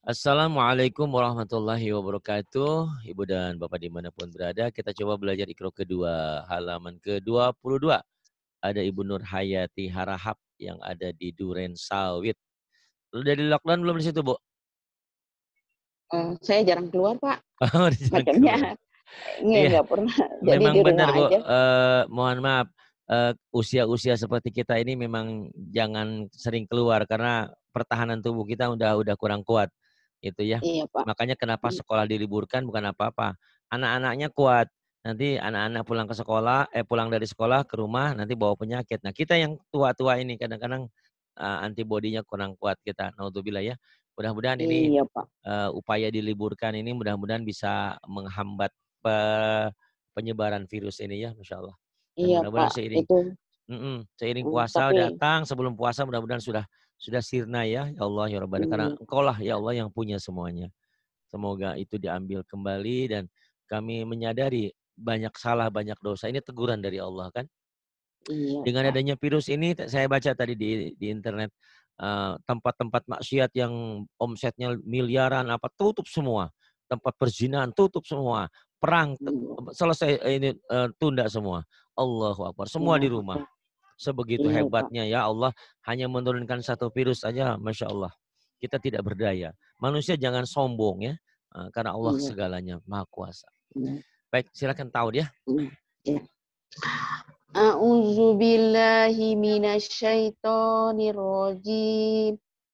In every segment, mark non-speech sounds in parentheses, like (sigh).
Assalamualaikum warahmatullahi wabarakatuh. Ibu dan Bapak dimanapun berada, kita coba belajar ikro kedua, halaman ke-22. Ada Ibu Nur Hayati Harahap yang ada di Duren Sawit. Lu dari lockdown belum di situ, Bu? Oh, saya jarang keluar, Pak. Oh, (laughs) Makanya (laughs) Nggak, iya. pernah. (laughs) Jadi memang benar, Bu. Eh, mohon maaf. Eh, usia-usia usia -usia seperti kita ini memang jangan sering keluar karena pertahanan tubuh kita udah udah kurang kuat itu ya. Iya, Pak. Makanya kenapa hmm. sekolah diliburkan bukan apa-apa. Anak-anaknya kuat. Nanti anak-anak pulang ke sekolah, eh pulang dari sekolah ke rumah nanti bawa penyakit. Nah, kita yang tua-tua ini kadang-kadang uh, antibodinya kurang kuat kita. Nauzubillah ya. Mudah-mudahan ini iya, Pak. Uh, upaya diliburkan ini mudah-mudahan bisa menghambat pe penyebaran virus ini ya, Masya Allah. Iya, mudah Pak. Seiring, itu. Mm -mm, seiring hmm, puasa Tapi, datang, sebelum puasa mudah-mudahan sudah sudah sirna ya, ya Allah ya Rabbana karena iya. Engkau lah ya Allah yang punya semuanya. Semoga itu diambil kembali dan kami menyadari banyak salah, banyak dosa. Ini teguran dari Allah kan? Iya, Dengan adanya virus ini saya baca tadi di di internet tempat eh, tempat-tempat maksiat yang omsetnya miliaran apa tutup semua. Tempat perzinahan tutup semua. Perang iya. selesai eh, ini uh, tunda semua. Allahu Akbar. Semua di rumah. Sebegitu ya, hebatnya ya Allah, hanya menurunkan satu virus saja, Masya Allah. Kita tidak berdaya. Manusia jangan sombong ya, eh, karena Allah ya. segalanya maha kuasa. ya. Baik, silakan tahu dia ya. Iya. iya.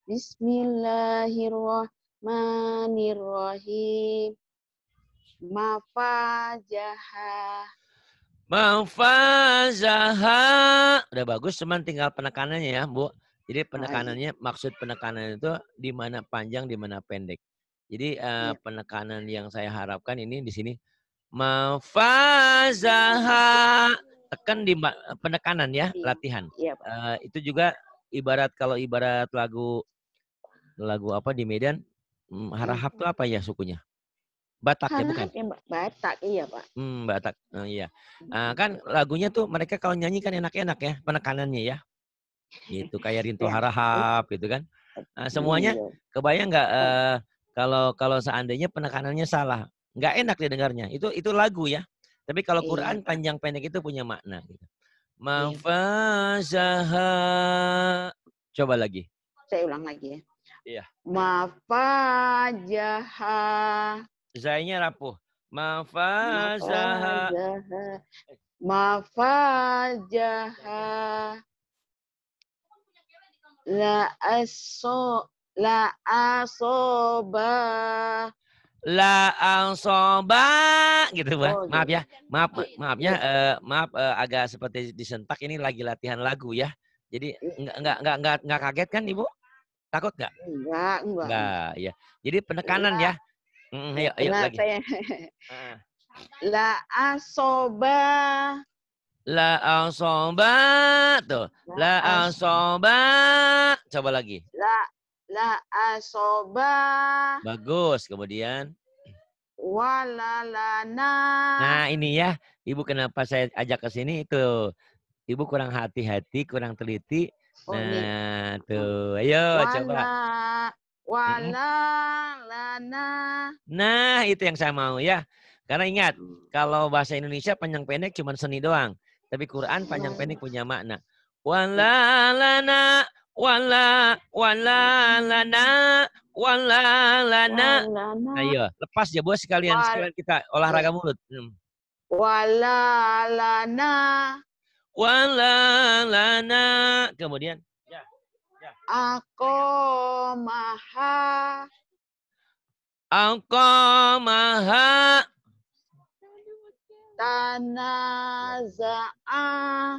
Bismillahirrahmanirrahim. Mafajah. Mafazaha. Udah bagus, cuman tinggal penekanannya ya, Bu. Jadi ah, iya. penekanannya, maksud penekanan itu di mana panjang, di mana pendek. Jadi uh, penekanan yang saya harapkan ini di sini mafazaha tekan di penekanan ya iya. latihan. Uh, itu juga ibarat kalau ibarat lagu lagu apa di Medan hmm, harahap itu apa ya sukunya? Batak Karena ya bukan? Ya, Batak iya pak. Hmm, Batak oh, iya. Uh, kan lagunya tuh mereka kalau nyanyi kan enak-enak ya penekanannya ya. Gitu kayak Rinto iya. Harahap gitu kan. Uh, semuanya iya. kebayang nggak uh, kalau kalau seandainya penekanannya salah nggak enak didengarnya itu itu lagu ya. Tapi kalau Quran panjang pendek itu punya makna. Gitu. Mafazaha. Coba lagi. Saya ulang lagi ya. Iya. Mafajaha Zainya rapuh. Mafazaha. mafazah, La aso la asoba la asoba gitu bang. Oh, maaf ya. Gitu. Maaf oh, iya. maaf ya uh, maaf uh, agak seperti disentak ini lagi latihan lagu ya. Jadi enggak iya. enggak enggak enggak, enggak kaget kan Ibu? Takut nggak? Enggak, enggak. Enggak, ya. Jadi penekanan enggak. ya. Mm, ayo, ayo lagi. Saya, La asoba. La asoba. Tuh. La, asoba. Coba lagi. La la asoba. Bagus. Kemudian. Walalana. Nah ini ya. Ibu kenapa saya ajak ke sini itu. Ibu kurang hati-hati, kurang teliti. Oh, nah, tuh. Ayo Wala. coba. Wala lana. Nah, itu yang saya mau ya. Karena ingat, kalau bahasa Indonesia panjang pendek cuma seni doang. Tapi Quran panjang iya. pendek punya makna. Wala lana, wala, wala lana, wala lana. Ayo, nah, iya, lepas ya buat sekalian, sekalian kita olahraga mulut. Hmm. Wala lana. Wala lana. Kemudian. Aku maha, aku maha, Tanaza'a.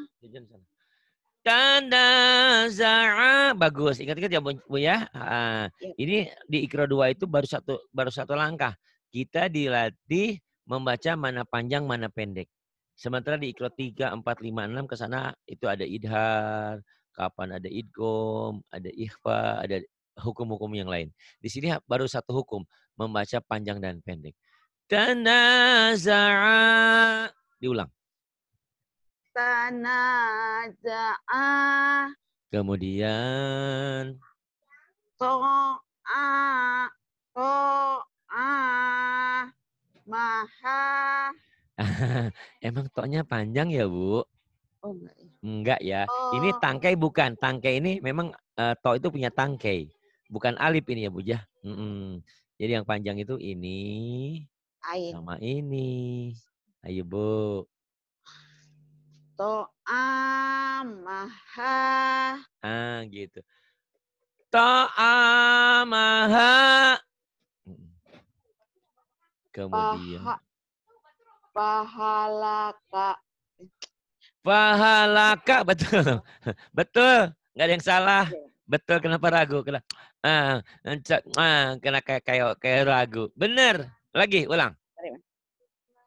Tanaza'a. Bagus. Ingat-ingat ya Bu ya. ya. Ini di Ikro dua itu baru satu baru satu langkah. Kita dilatih membaca mana panjang, mana pendek. Sementara di Ikro tiga empat lima enam ke sana itu ada idhar, kapan ada idgom, ada ikhfa, ada hukum-hukum yang lain. Di sini baru satu hukum, membaca panjang dan pendek. Tanaza'a. Diulang. Tanaza'a. Kemudian. To'a. To'a. Maha. (laughs) Emang toknya panjang ya, Bu? Oh, Enggak ya. Oh. Ini tangkai bukan. Tangkai ini memang uh, eh, to itu punya tangkai. Bukan alif ini ya, Bu Mm -mm. Jadi yang panjang itu ini Ain. sama ini. Ayo, Bu. to amaha. Ah, gitu. to amaha. Kemudian. pahala kak Fahalaka betul. betul. Enggak ada yang salah. Iya. Betul kenapa ragu? kenapa ah, ah kena kayak kayak kayak ragu. Bener. Lagi ulang.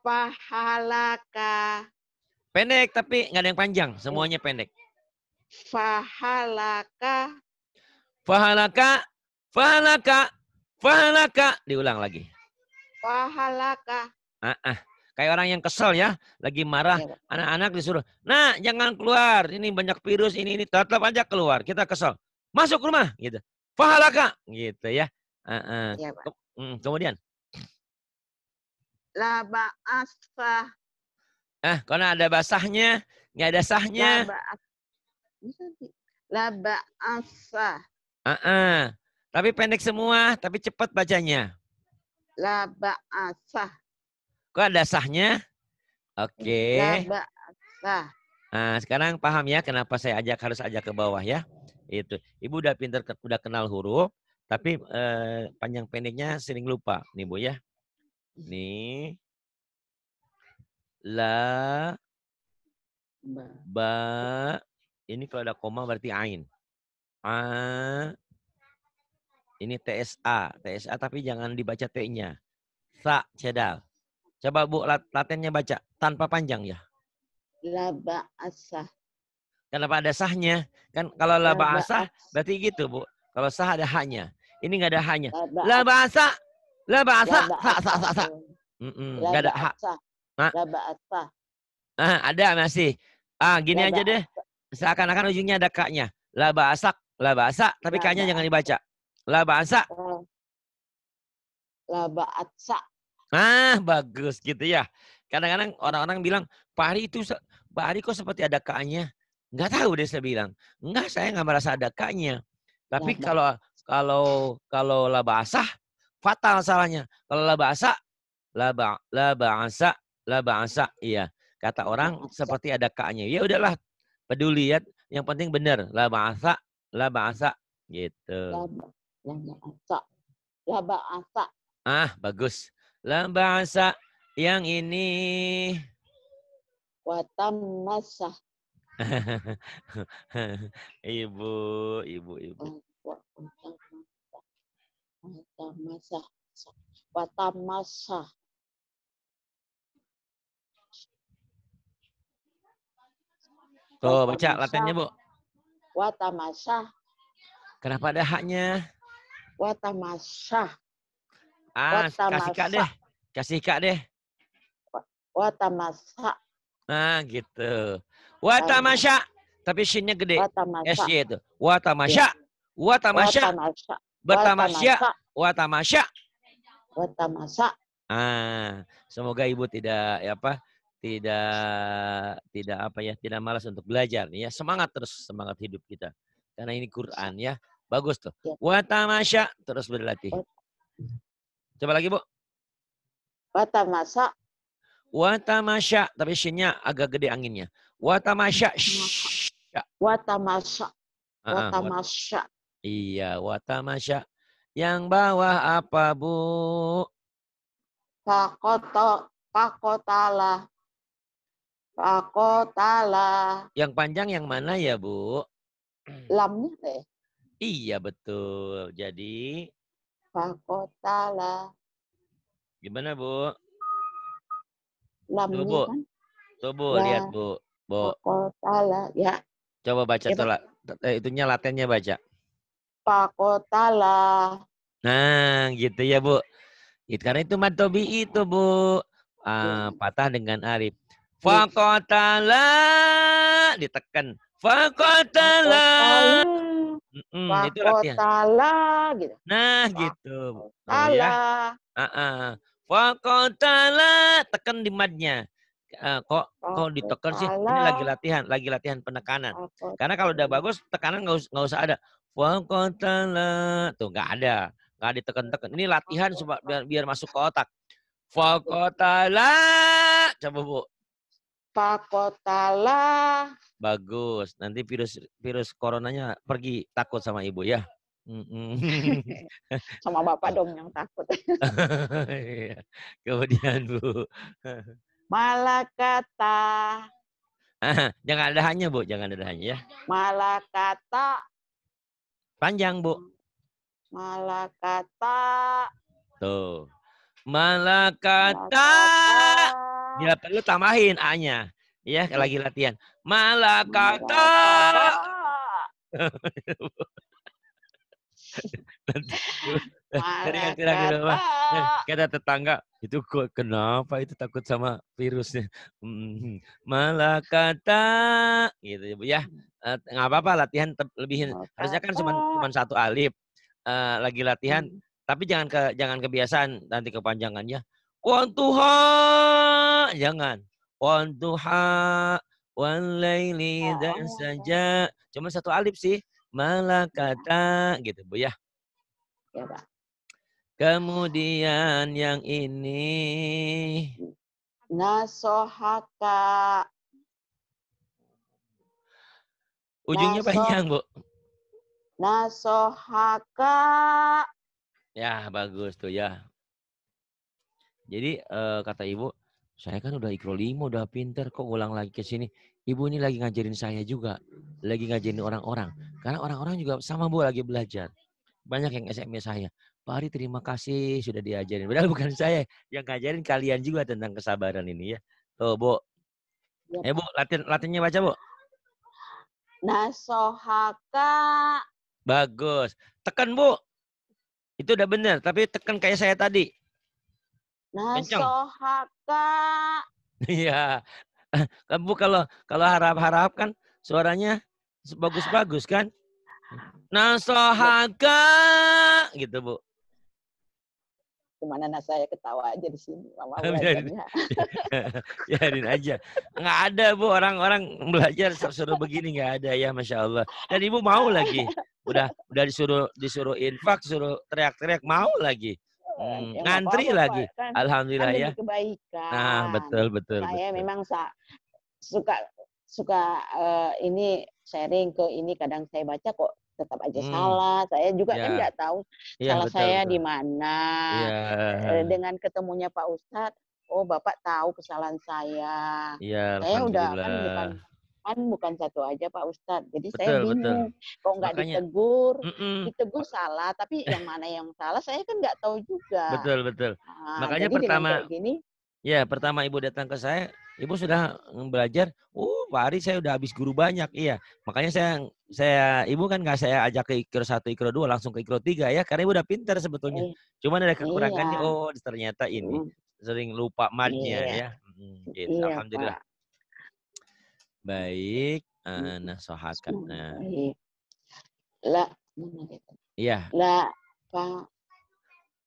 Fahalaka. Pendek tapi nggak ada yang panjang, semuanya pendek. Fahalaka. Fahalaka. Fahalaka. Fahalaka. Diulang lagi. Fahalaka. Ah, ah. Kayak orang yang kesel ya, lagi marah, iya, anak-anak disuruh, nah jangan keluar, ini banyak virus, ini ini, tetap aja keluar. Kita kesel, masuk rumah, gitu. Fahalaka, gitu ya. Uh, uh. ya Kemudian. La ba'asfah. Eh, ah, karena ada basahnya, nggak ada sahnya. La ba'asfah. Ah, uh -uh. tapi pendek semua, tapi cepat bacanya. La ba'asah. Kok ada sahnya? Oke. Nah. nah, sekarang paham ya kenapa saya ajak harus ajak ke bawah ya. Itu. Ibu udah pinter udah kenal huruf, tapi eh, panjang pendeknya sering lupa nih Bu ya. Nih. La ba ini kalau ada koma berarti ain. A ini TSA, TSA tapi jangan dibaca T-nya. Sa cedal. Coba Bu latennya baca tanpa panjang ya. Laba asah. Kenapa ada sahnya? Kan kalau laba, asah berarti gitu Bu. Kalau sah ada haknya. Ini nggak ada haknya. Laba asah. Laba asah. Sa sa sa sa. Nggak gak ada hak. Laba asah. Ah, ada masih. Ah, gini aja deh. Seakan-akan ujungnya ada kaknya. Laba asak, laba asak, tapi kaknya jangan dibaca. Laba asak. Oh. Laba atsa. Nah, bagus gitu ya. Kadang-kadang orang-orang bilang, Pak Ari itu, Pak Ari kok seperti ada kaknya? Nggak tahu deh saya bilang. Nggak, saya nggak merasa ada kaknya. Tapi ya, kalau kalau kalau laba asah, fatal salahnya. Kalau laba asah, laba laba asah, laba asah, iya. Kata orang seperti ada kaknya. Ya udahlah, peduli ya. Yang penting benar, laba asah, laba asah, gitu. Laba, laba asah, laba asah. Ah, bagus. Lambang ba'asa yang ini watam masa (laughs) ibu, ibu, ibu. Watam masa Watam masa Tuh, baca latinnya, Bu. Watamasa. Kenapa ada haknya? Watamasa. Ah, kasih kak deh. Kasih kak deh. Watamasa. Nah, gitu. Watamasa. Tapi sinnya gede. SY itu. Watamasa. Iya. Watamasya. Bertamasya. Watamasya. Watamasa. Ah, semoga ibu tidak ya apa? Tidak tidak apa ya? Tidak malas untuk belajar ya. Semangat terus semangat hidup kita. Karena ini Quran ya. Bagus tuh. Iya. Watamasya terus berlatih. Coba lagi, Bu. Watamasa. Watamasa, tapi shinnya agak gede anginnya. Watamasya. Watamasa. Watamasa. Iya, watamasa. Yang bawah apa, Bu? Pakoto. pakotala. Pakotala. Yang panjang yang mana ya, Bu? Lamnya teh. Iya, betul. Jadi fakotala. Gimana, Bu? Lamnya, Tuh, Bu. Kan? Tuh, Bu, ya, lihat, Bu. Bu. Fakotala, ya. Coba baca ya, tolak. Eh, itunya latennya baca. Fakotala. Nah, gitu ya, Bu. It, karena itu matobi itu, Bu. Uh, patah dengan arif. Fakotala ditekan. Fakotala -mm, itu latihan. Fakotala gitu. Nah, gitu. Oh, ya. -uh. Fakotala tekan di madnya. Uh, kok kok ditekan sih? Ini lagi latihan, lagi latihan penekanan. Karena kalau udah bagus tekanan nggak us usah ada. Fakotala tuh nggak ada, nggak ditekan-tekan. Ini latihan supaya biar, biar masuk ke otak. Fakotala coba bu pakotala. Bagus. Nanti virus virus coronanya pergi takut sama ibu ya. (laughs) sama bapak dong yang takut. (laughs) Iya. Kemudian bu. Malakata. (laughs) jangan ada hanya bu, jangan ada hanya ya. Malakata. Panjang bu. Malakata. Tuh. Malakata. Malakata. Bila perlu tambahin A-nya. Ya, lagi latihan. Malakata. Dari kata kan gitu, eh, kata tetangga itu kok kenapa itu takut sama virusnya hmm, Malakata. Gitu ya, gitu ya nggak apa-apa latihan lebihin harusnya kan cuma cuma satu alif eh, lagi latihan hmm. tapi jangan ke jangan kebiasaan nanti kepanjangannya Wantuha. Jangan. Wantuha. Wan laili ya dan saja. Cuma satu alif sih. Malakata. Gitu Bu ya. Ya Pak. Kemudian yang ini. Nasohaka. Ujungnya Naso panjang, Bu. Nasohaka. Ya, bagus tuh ya. Jadi uh, kata ibu, saya kan udah ikro lima, udah pinter, kok ulang lagi ke sini. Ibu ini lagi ngajarin saya juga, lagi ngajarin orang-orang. Karena orang-orang juga sama bu lagi belajar. Banyak yang SMA saya. Pak Ari terima kasih sudah diajarin. Padahal (laughs) bukan saya yang ngajarin kalian juga tentang kesabaran ini ya. Tuh bu. Ya. Eh bu, latin latinnya baca bu. Nasohaka. Bagus. Tekan bu. Itu udah benar. Tapi tekan kayak saya tadi. Nasohaka. Iya. (laughs) Kamu kalau kalau harap-harap kan suaranya bagus-bagus kan? Nasohaka gitu, Bu. Kemana anak saya ketawa aja di sini. Lama (laughs) Biarin. Kan ya. (laughs) Biarin aja. Nggak ada, Bu. Orang-orang belajar suruh begini nggak ada ya, Masya Allah. Dan Ibu mau lagi. Udah udah disuruh disuruh infak, suruh teriak-teriak. Mau lagi. Hmm, iya, ngantri apa -apa, lagi. Kan, Alhamdulillah kan ya. Kebaikan. Nah, betul betul. Saya betul. memang suka suka uh, ini sharing ke ini kadang saya baca kok tetap aja hmm. salah. Saya juga ya. kan nggak tahu ya, salah betul, saya di mana. Ya. Dengan ketemunya Pak Ustadz, oh Bapak tahu kesalahan saya. Ya, saya udah kan depan kan bukan satu aja Pak Ustadz. Jadi betul, saya bingung betul. kok nggak ditegur, mm -mm. ditegur salah. Tapi eh. yang mana yang salah saya kan nggak tahu juga. Betul betul. Nah, Makanya pertama gini, ya pertama ibu datang ke saya, ibu sudah belajar. Uh, Pak Ari saya udah habis guru banyak, iya. Makanya saya saya ibu kan nggak saya ajak ke ikro satu, ikro dua, langsung ke ikro tiga ya, karena ibu udah pintar sebetulnya. Eh, Cuman ada kekurangannya. Iya. Oh ternyata ini mm. sering lupa matnya iya. ya. Hmm, gitu. Iya, Alhamdulillah. Pak. Baik, nasohatkan. Eh, hmm. Nah. Hmm, nah. La, gitu? Iya. La, pa,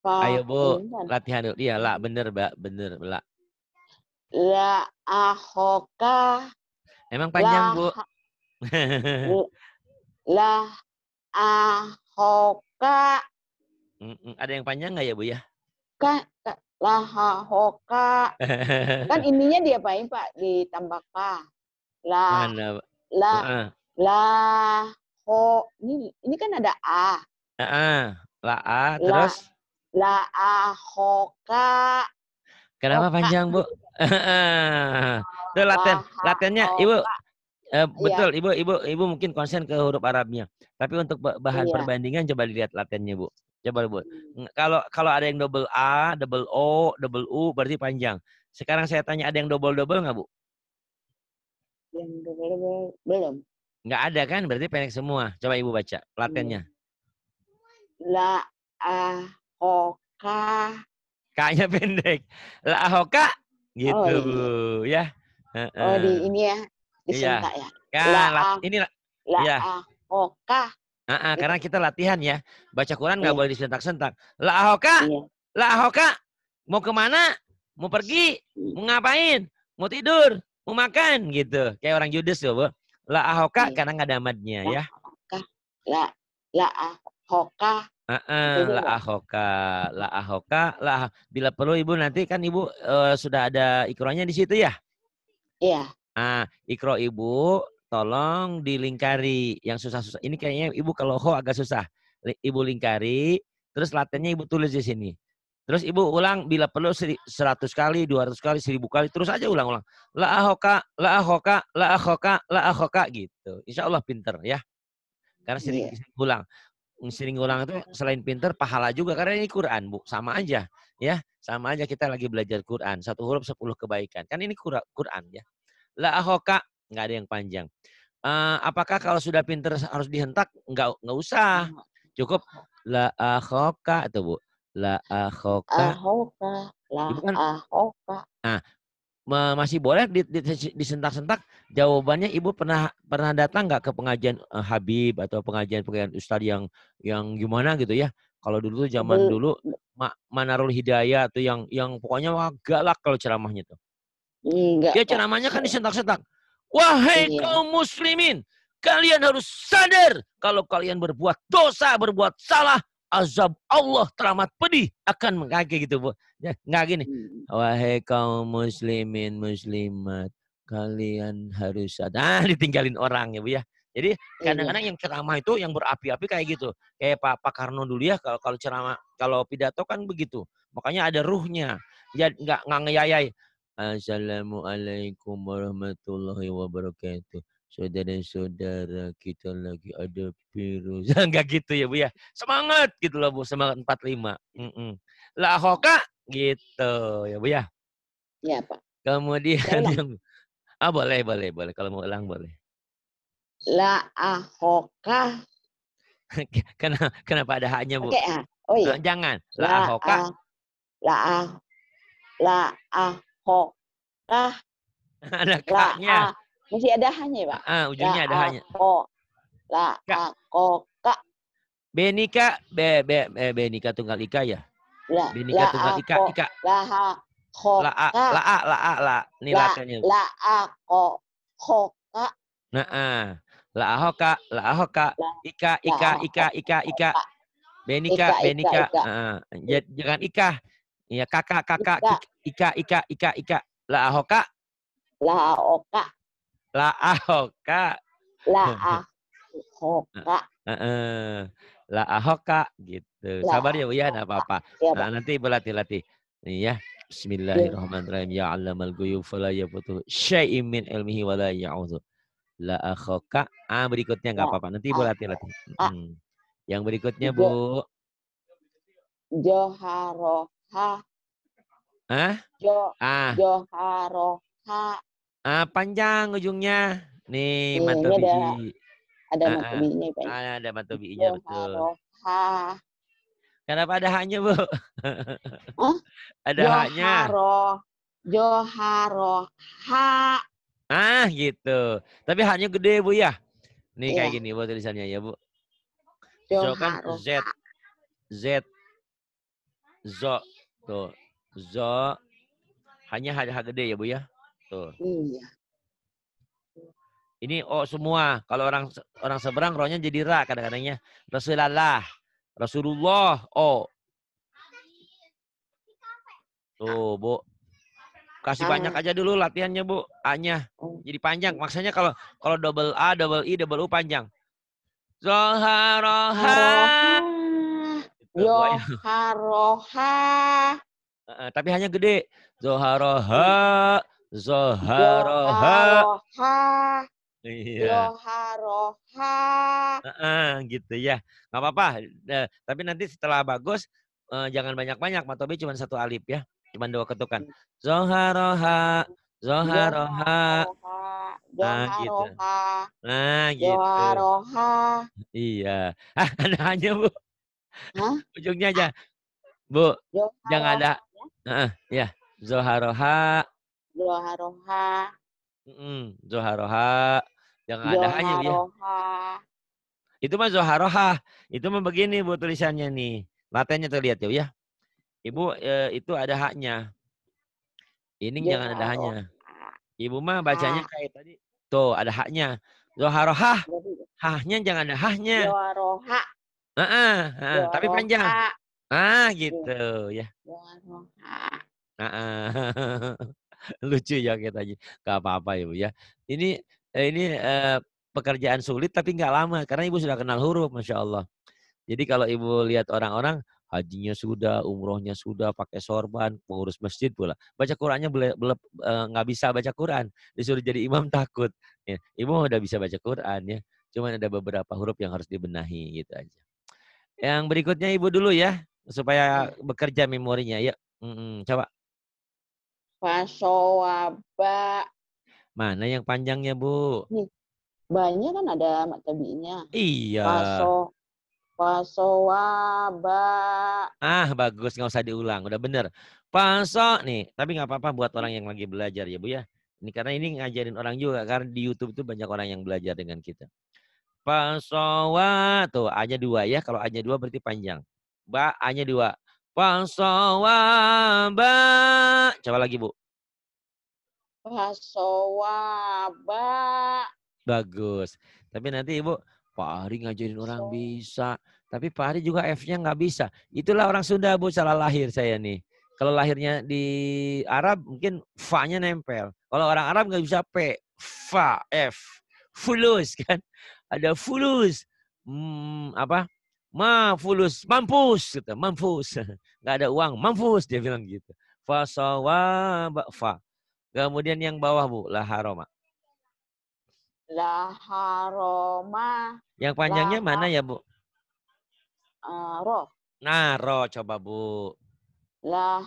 pa. Ayo Bu, latihan dulu. Iya, la, bener, Mbak, bener, la. La ahoka. Emang panjang, Bu. (laughs) la ahoka. Ada yang panjang nggak ya, Bu ya? Kan la ahoka. (laughs) kan ininya diapain, Pak? Ditambah ka. La. Mana? La. Uh. La. Ho. Ini ini kan ada a. Uh -uh. La a terus la, la a ka Kenapa ho-ka. panjang, Bu? (laughs) Itu laten latennya Ibu Eh, iya. betul, ibu, ibu, ibu mungkin konsen ke huruf Arabnya. Tapi untuk bahan ya. perbandingan coba dilihat latennya bu. Coba bu. Hmm. Kalau kalau ada yang double a, double o, double u berarti panjang. Sekarang saya tanya ada yang double double nggak bu? Belum. Nggak ada kan? Berarti pendek semua. Coba Ibu baca latennya. La ahoka. K-nya pendek. La ahoka gitu oh, iya. bu ya. Oh di ini ya. Disentak iya. ya. La, la ini la, la ya. ahoka. Uh -uh, gitu. karena kita latihan ya. Baca Quran nggak iya. boleh disentak-sentak. La ahoka. Iya. La ahoka. Mau kemana? Mau pergi? Iya. Mau ngapain? Mau tidur? mau makan gitu. Kayak orang Judas tuh, Bu. La ahoka iya. karena nggak ada madnya ya. Ahoka. La la ahoka. Uh -uh, la ahoka, la ahoka, la ah, bila perlu ibu nanti kan ibu uh, sudah ada ikronya di situ ya? Iya. Ah, ikro ibu tolong dilingkari yang susah-susah. Ini kayaknya ibu kalau ho agak susah. Ibu lingkari, terus latennya ibu tulis di sini. Terus ibu ulang bila perlu seratus kali, dua ratus kali, seribu kali, terus aja ulang-ulang. La ahoka, la ahoka, la ahoka, la ahoka gitu. Insya Allah pinter ya. Karena sering, yeah. sering ulang. Sering ulang itu selain pinter, pahala juga. Karena ini Quran, Bu. Sama aja. ya Sama aja kita lagi belajar Quran. Satu huruf, sepuluh kebaikan. Kan ini Quran ya. La ahoka, nggak ada yang panjang. Uh, apakah kalau sudah pinter harus dihentak? Nggak, nggak usah. Cukup la ahoka itu, Bu La ahoka. Ahoka. La kan, ahoka. Nah, masih boleh di sentak sentak jawabannya ibu pernah pernah datang nggak ke pengajian uh, Habib atau pengajian pengajian Ustadz yang yang gimana gitu ya kalau dulu tuh zaman dulu Ma, Manarul Hidayah tuh yang yang pokoknya wah galak kalau ceramahnya tuh Enggak, dia ceramahnya kan disentak-sentak wahai iya. kaum muslimin kalian harus sadar kalau kalian berbuat dosa berbuat salah azab Allah teramat pedih akan mengagih gitu bu ya nggak gini hmm. wahai kaum muslimin muslimat kalian harus sadar ah, ditinggalin orang ya bu ya jadi iya. kadang-kadang yang ceramah itu yang berapi-api kayak gitu kayak Pak Pak Karno dulu ya kalau kalau ceramah kalau pidato kan begitu makanya ada ruhnya ya nggak nggak ngeyayai Assalamualaikum warahmatullahi wabarakatuh saudara-saudara kita lagi ada virus. (laughs) Enggak gitu ya Bu ya. Semangat gitu loh Bu, semangat 45. Mm -mm. La hoka gitu ya Bu ya. Iya Pak. Kemudian yang ah boleh boleh boleh kalau mau ulang boleh. La ahoka. (laughs) kenapa, kenapa ada haknya Bu? okay, ah. oh iya. Ah, jangan. La, la ahoka. Ah, la ah, la ah. ah, (laughs) Ada kaknya. La, -a masih ada hanya Pak? Ah, ah ujungnya ada hanya. Ko. La, ka. ko, ka. Benika, be, be, be, eh, Benika tunggal ika ya? La, Benika tunggal ika, ika. La, ha, ko, la, a, la, a, la, a, la. ni la, La, a, ko, ko, ka. Nah, ah. La ka, la ka. ika, ika, ika, ika, ika. Benika, Benika. Uh, jangan ika. Ya kakak, kakak, ika, ika, ika, ika. La ka. La ka. La ahoka. (laughs) La ahoka. (laughs) La ahoka gitu. La Sabar ya Bu ya, apa-apa. Ya, nah, nanti berlatih-latih. Nih ya. Bismillahirrahmanirrahim. Ya Allah malguyu fala yafutu syai'im min ilmihi wa la ya'udzu. La ahoka. Ah berikutnya nggak apa-apa. Nanti berlatih-latih. Ah. Hmm. Yang berikutnya Bu. Joharo Hah? Jo, ah. Joharo ha Uh, panjang ujungnya. Nih, iya, Nih ada, ada uh, mata bijinya, Pak. Ah, ada mata iya, bijinya, ya, betul. Roha. Kenapa ada haknya, Bu? Huh? (laughs) ada Joharo. haknya. Joharo. Ha. Ah, gitu. Tapi haknya gede, Bu, ya? Nih ya. kayak gini, Bu, tulisannya ya, Bu. Jo kan Z. Z. Zo. Tuh. Zo. Hanya hak gede ya, Bu, ya? Betul. Iya. Ini oh semua. Kalau orang orang seberang rohnya jadi ra kadang-kadangnya. Rasulullah. Rasulullah. Oh. Tuh, Bu. Kasih ah. banyak aja dulu latihannya, Bu. A-nya. Oh. Jadi panjang. Maksudnya kalau kalau double A, double I, double U panjang. roha roha. Zoha roha. Uh, tapi hanya gede. Zoharoha, Zoharoha. Zoharoha. Iya. Zoharoha. Uh gitu ya. Gak apa-apa. Uh, eh, tapi nanti setelah bagus, uh, jangan banyak-banyak. Matobi cuma satu alif ya. Cuma dua ketukan. Hmm. Zoharoha. Zoharoha. Nah, gitu. Nah, gitu. Zoharoha. Iya. Ah, (laughs) ada hanya, Bu. Hah? Ujungnya aja. Bu, Zoharoha. jangan ada. Ya? Uh, ya. Zoharoha. Zoharoha. Mm Zoharoha. Yang ada hanya ya. Itu mah Zoharoha. Itu mah begini buat tulisannya nih. Latenya terlihat ya, ya. Ibu e, itu ada haknya. Ini Zoharoha. jangan ada haknya. Ibu mah bacanya ha. Ah. kayak tadi. Tuh ada haknya. Zoharoha. Hahnya jangan ada haknya. Zoharoha. Ah, ah, ah. tapi panjang. Ah gitu ya. Zoharoha. Ah, ah. (laughs) lucu ya kita nggak apa-apa ibu ya ini eh, ini eh, pekerjaan sulit tapi nggak lama karena ibu sudah kenal huruf masya Allah jadi kalau ibu lihat orang-orang hajinya sudah umrohnya sudah pakai sorban pengurus masjid pula baca Qurannya eh, nggak bisa baca Quran disuruh jadi imam takut ya, ibu udah bisa baca Quran ya cuman ada beberapa huruf yang harus dibenahi gitu aja yang berikutnya ibu dulu ya supaya iya. bekerja memorinya ya mm -mm, coba Fasowaba. Mana yang panjangnya, Bu? Nih, banyak kan ada matabinya. Iya. Faso, fasowaba. Ah, bagus. Nggak usah diulang. Udah bener. Paso, Nih, tapi nggak apa-apa buat orang yang lagi belajar ya, Bu ya. Ini karena ini ngajarin orang juga. Karena di Youtube tuh banyak orang yang belajar dengan kita. Fasowa. Tuh, a dua ya. Kalau a dua berarti panjang. Ba, a dua. Fasawaba. Coba lagi, Bu. Fasawaba. Bagus. Tapi nanti Ibu, Pak Ari ngajarin orang bisa. Tapi Pak Ari juga F-nya nggak bisa. Itulah orang Sunda, Bu. Salah lahir saya nih. Kalau lahirnya di Arab, mungkin Fa-nya nempel. Kalau orang Arab nggak bisa P. Fa, F. Fulus, kan? Ada fulus. Hmm, apa? Mafulus, mampus gitu, mampus. (laughs) Nggak ada uang, mampus dia bilang gitu. Fasawa fa. Kemudian yang bawah Bu, la haroma. La haroma. Yang panjangnya la, mana ya Bu? Uh, ro. Nah, roh coba Bu. La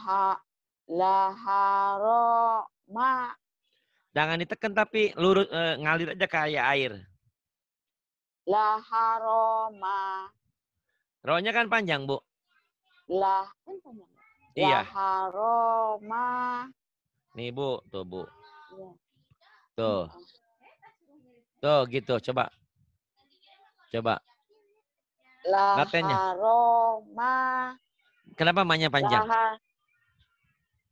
la haroma. Jangan ditekan tapi lurus eh, ngalir aja kayak air. La haroma. Rohnya kan panjang, Bu. Lah, kan panjang. Iya. Haroma. Nih, Bu. Tuh, Bu. Iya. Tuh. Tuh, gitu. Coba. Coba. Haroma. Kenapa manya panjang? Laha.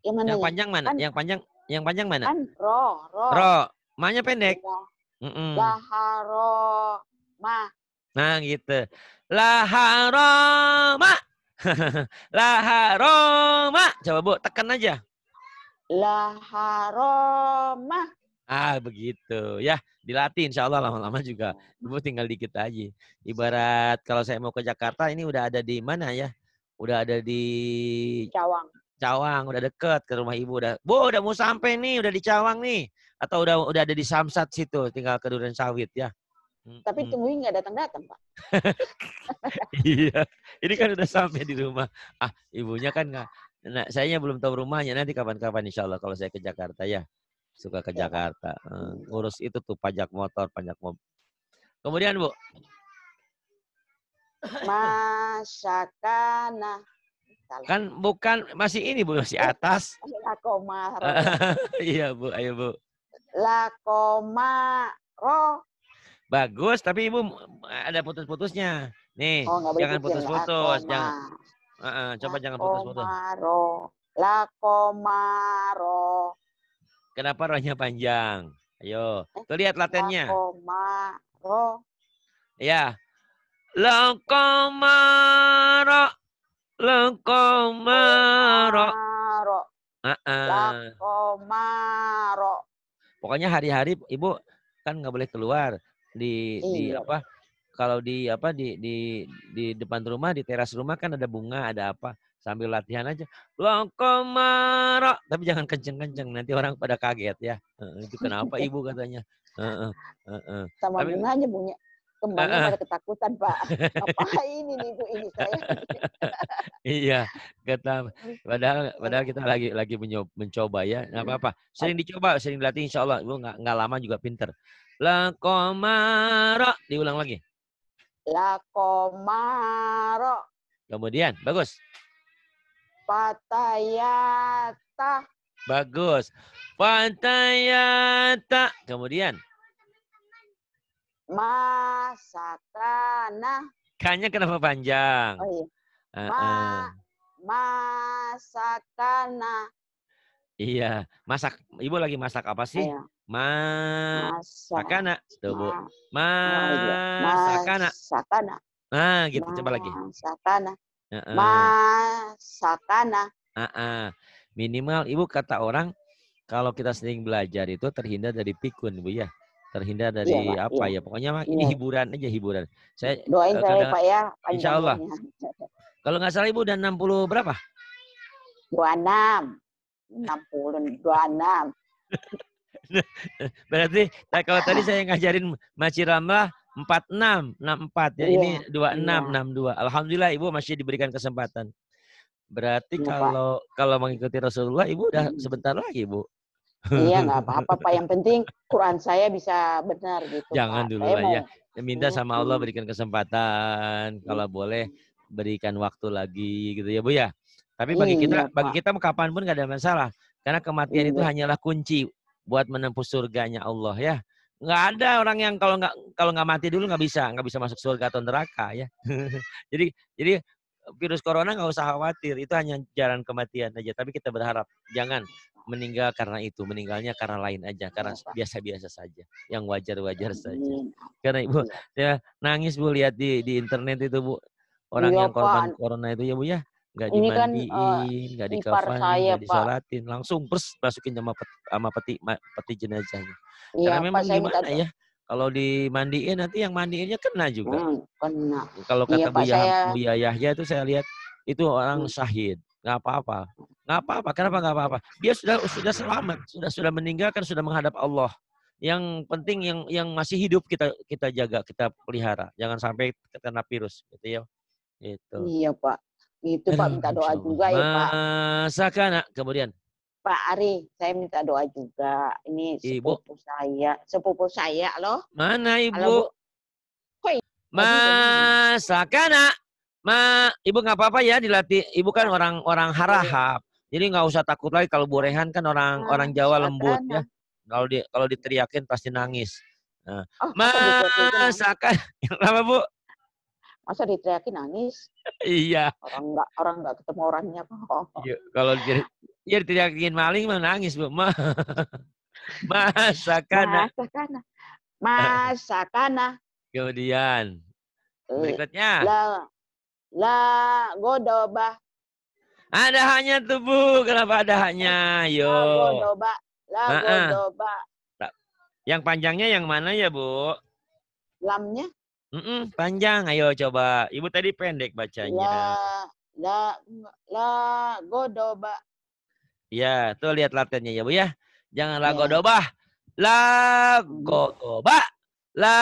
Yang, mana yang ya? panjang mana? An. Yang panjang yang panjang mana? An. Ro, ro. Ro. Manya pendek. Iya. Lah. Mm -mm. Laharoma. Nah gitu. La haroma. (laughs) La haroma. Coba Bu, tekan aja. La haroma. Ah begitu ya dilatih insya Allah lama-lama juga ibu tinggal dikit aja ibarat kalau saya mau ke Jakarta ini udah ada di mana ya udah ada di Cawang Cawang udah deket ke rumah ibu udah bu udah mau sampai nih udah di Cawang nih atau udah udah ada di Samsat situ tinggal ke Durian Sawit ya hmm Tapi tungguin nggak datang-datang, Pak. (laughs) iya. Ini kan udah (laughs) sampai di rumah. Ah, ibunya kan nggak. Nah, saya belum tahu rumahnya. Nanti kapan-kapan insya Allah kalau saya ke Jakarta ya. Suka ke iya, Jakarta. Uh, ngurus itu tuh pajak motor, pajak mobil. Kemudian, Bu. (coughs) Masakana. Kan bukan masih ini Bu, masih eh, atas. Lakoma. (laughs) iya Bu, ayo Bu. Lakoma ro Bagus, tapi Ibu ada putus-putusnya. Nih, oh, jangan ya, putus-putus. Jangan. Uh, uh, coba jangan putus-putus. La komaro. Oh, oh. Kenapa rohnya panjang? Ayo, eh, tuh lihat latennya. La komaro. Oh. Ya. La komaro. La komaro. Uh -uh. La Pokoknya hari-hari Ibu kan nggak boleh keluar di iya. di apa kalau di apa di di di depan rumah di teras rumah kan ada bunga ada apa sambil latihan aja lokomara tapi jangan kenceng-kenceng nanti orang pada kaget ya itu kenapa ibu katanya sama tapi, bunganya uh, kembangnya pada ketakutan pak apa ini nih ibu ini saya (laughs) iya kata padahal padahal kita lagi lagi mencoba ya nggak apa-apa sering dicoba sering dilatih insyaallah gua lu nggak nggak lama juga pinter Lakomaro. Diulang lagi. Lakomaro. Kemudian, bagus. Patayata. Bagus. Patayata. Kemudian. Masakana. Kanya kenapa panjang? Oh, iya. Ma, Masakana. Iya, masak. Ibu lagi masak apa sih? Ayo. Iya. Masakana, sakana. Masakana, masakana. Nah, gitu coba lagi. Masakana. Masakana. Ah, ah. Minimal ibu kata orang kalau kita sering belajar itu terhindar dari pikun, Bu ya. Terhindar dari iya, apa iya. ya? Pokoknya mah ini iya. hiburan aja hiburan. Saya iya. doain eh, saya Pak ya. Insya Allah. (laughs) Kalau nggak salah ibu udah 60 berapa? 26. 60 26. (laughs) Berarti nah kalau tadi saya ngajarin Masih Ramlah 46, 64 ya. Ini 26, iya, 62. Iya. Alhamdulillah Ibu masih diberikan kesempatan. Berarti ya, kalau kalau mengikuti Rasulullah Ibu udah hmm. sebentar lagi Ibu. Iya nggak (laughs) apa-apa Pak. Yang penting Quran saya bisa benar gitu. Jangan Pak. dulu lah ya. ya. Minta sama Allah berikan kesempatan. Kalau boleh berikan waktu lagi gitu ya Bu ya. Tapi bagi iya, kita bagi kita kapanpun nggak ada masalah. Karena kematian itu hanyalah kunci buat menempuh surganya Allah ya. Nggak ada orang yang kalau nggak kalau nggak mati dulu nggak bisa nggak bisa masuk surga atau neraka ya. (laughs) jadi jadi virus corona nggak usah khawatir itu hanya jalan kematian aja. Tapi kita berharap jangan meninggal karena itu, meninggalnya karena lain aja, karena iya, biasa-biasa saja, yang wajar-wajar iya. saja. Karena ibu iya. ya nangis bu lihat di di internet itu bu orang iya, yang korban corona itu ya bu ya nggak kan, eh, dimandiin, nggak kan, uh, dikafani, nggak disolatin, langsung pers masukin sama peti, sama peti, peti jenazahnya. Iya, Karena memang Pak, gimana minta... ya? Kalau dimandiin nanti yang mandiinnya kena juga. Hmm, kena. Kalau iya, kata iya, Bu, saya... Bu Yahya itu saya lihat itu orang hmm. syahid, nggak apa-apa, nggak apa-apa. Kenapa nggak apa-apa? Dia sudah sudah selamat, sudah sudah meninggal kan sudah menghadap Allah. Yang penting yang yang masih hidup kita kita jaga, kita pelihara, jangan sampai terkena virus, gitu ya. Gitu. Iya Pak. Itu Pak minta doa juga ya Pak. Masakan nak kemudian. Pak Ari, saya minta doa juga. Ini sepupu ibu. saya, sepupu saya loh. Mana ibu? Halo, Masakan nak. Ma, ibu nggak apa-apa ya dilatih. Ibu kan orang-orang iya, iya. harahap. Jadi nggak usah takut lagi kalau borehan kan orang nah, orang Jawa lembut ya. Kalau di kalau diteriakin pasti nangis. Nah. Oh, Masakan. Lama (laughs) bu? masa diteriaki nangis iya orang nggak orang nggak ketemu orangnya kok iya, kalau dia, ya diteriakin maling mah nangis bu ma (laughs) masakan masakan kana kemudian eh, berikutnya la la godoba ada hanya tubuh kenapa ada hanya yo la godoba la godoba yang panjangnya yang mana ya bu lamnya Mm-mm, panjang. Ayo coba. Ibu tadi pendek bacanya. Ya, ya, la la la godoba. Ya, tuh lihat latihannya ya, Bu ya. Jangan la ya. godoba. La godoba. La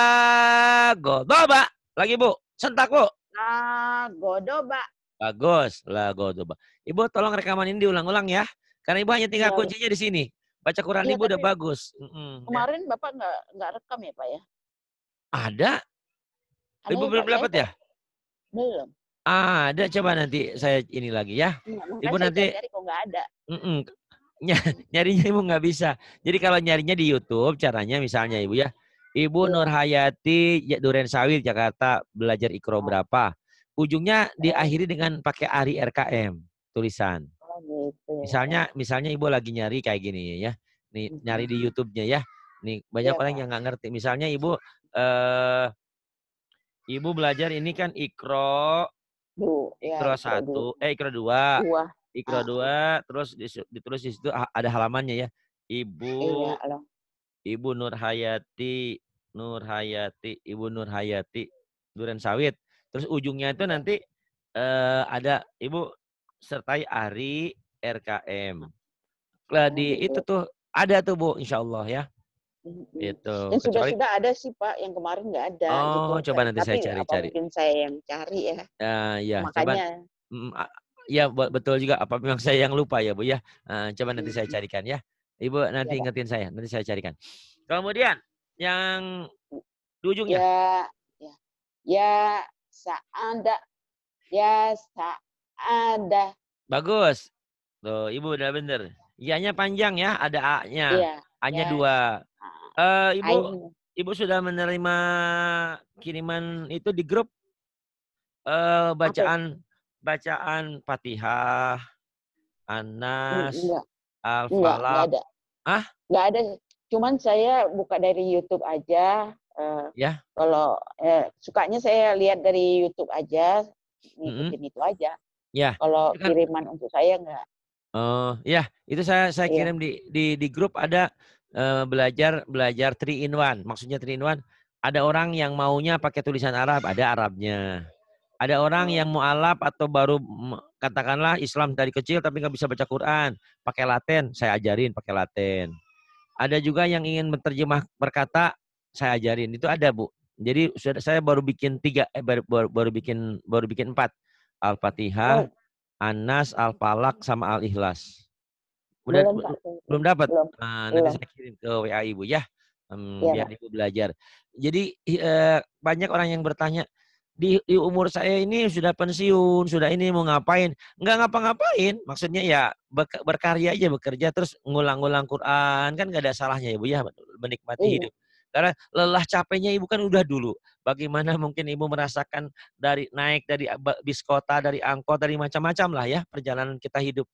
godoba. Lagi, Bu. Sentak, Bu. La godoba. Bagus, la godoba. Ibu tolong rekaman ini diulang-ulang ya. Karena Ibu hanya tinggal ya, kuncinya di sini. Baca Quran ya, Ibu udah bagus. Mm -mm. Kemarin Bapak nggak nggak rekam ya, Pak ya? Ada, Ibu belum dapat ya? Belum. Ah, ada coba nanti saya ini lagi ya. Nah, ibu nanti cari kok nggak ada. Mm -mm. nyarinya ibu nggak bisa. Jadi kalau nyarinya di YouTube, caranya misalnya ibu ya, ibu iya. Nur Hayati ya, Duren Sawit Jakarta belajar ikro iya. berapa? Ujungnya diakhiri dengan pakai Ari RKM tulisan. Oh, gitu. Misalnya, misalnya ibu lagi nyari kayak gini ya, nih nyari di YouTube-nya ya. Nih banyak orang yang nggak ngerti. Misalnya ibu eh Ibu belajar ini kan ikro Bu, ya, ikro satu, eh ikro dua, dua. ikro ah. dua, terus ditulis di situ ah, ada halamannya ya. Ibu, iya, Ibu Nurhayati, Nurhayati, Ibu Nurhayati, Hayati, Duren Sawit. Terus ujungnya itu iya. nanti eh, ada Ibu sertai Ari RKM. Nah, ah, di gitu. itu tuh ada tuh Bu, insya Allah ya. Gitu. Yang sudah-sudah ada sih Pak, yang kemarin nggak ada. Oh, gitu. coba nanti Tapi saya cari-cari. Mungkin saya yang cari ya. Uh, ya. Makanya. Coba, ya betul juga. Apa memang saya yang lupa ya Bu ya? Uh, coba nanti saya carikan ya. Ibu nanti ya, ingetin saya, nanti saya carikan. Kemudian yang di ujungnya. Ya, ya, ya saada, ya saada. Bagus. Tuh, ibu udah bener. Ianya panjang ya, ada a-nya. Ya, A-nya ya. dua. Uh, Ibu, Ibu sudah menerima kiriman itu di grup uh, bacaan bacaan Fatihah, Anas, al falah Ah? nggak ada. Cuman saya buka dari YouTube aja. Uh, ya. Kalau uh, sukanya saya lihat dari YouTube aja, ngikutin mm -hmm. itu aja. Ya. Kalau kan kiriman untuk saya nggak Oh, uh, ya, itu saya saya iya. kirim di di di grup ada Eh, belajar belajar three in one. Maksudnya three in one, ada orang yang maunya pakai tulisan Arab, ada Arabnya. Ada orang oh. yang mau mualaf atau baru katakanlah Islam dari kecil tapi nggak bisa baca Quran, pakai Latin, saya ajarin pakai Latin. Ada juga yang ingin menerjemah berkata, saya ajarin. Itu ada bu. Jadi saya baru bikin tiga, eh, baru, baru, baru bikin baru bikin empat. Al-Fatihah, oh. Anas, Al-Falak, sama Al-Ikhlas. Udah belum, belum, belum dapat. Belum. Nah, nanti belum. saya kirim ke WA Ibu ya. Um, ya biar Ibu belajar. Jadi uh, banyak orang yang bertanya di, di umur saya ini sudah pensiun, sudah ini mau ngapain? Enggak ngapa-ngapain. Maksudnya ya berkarya aja, bekerja terus ngulang-ngulang Quran kan nggak ada salahnya Ibu ya, ya menikmati iya. hidup. Karena lelah capeknya ibu kan udah dulu. Bagaimana (laughs) mungkin ibu merasakan dari naik dari bis kota, dari angkot, dari macam-macam lah ya perjalanan kita hidup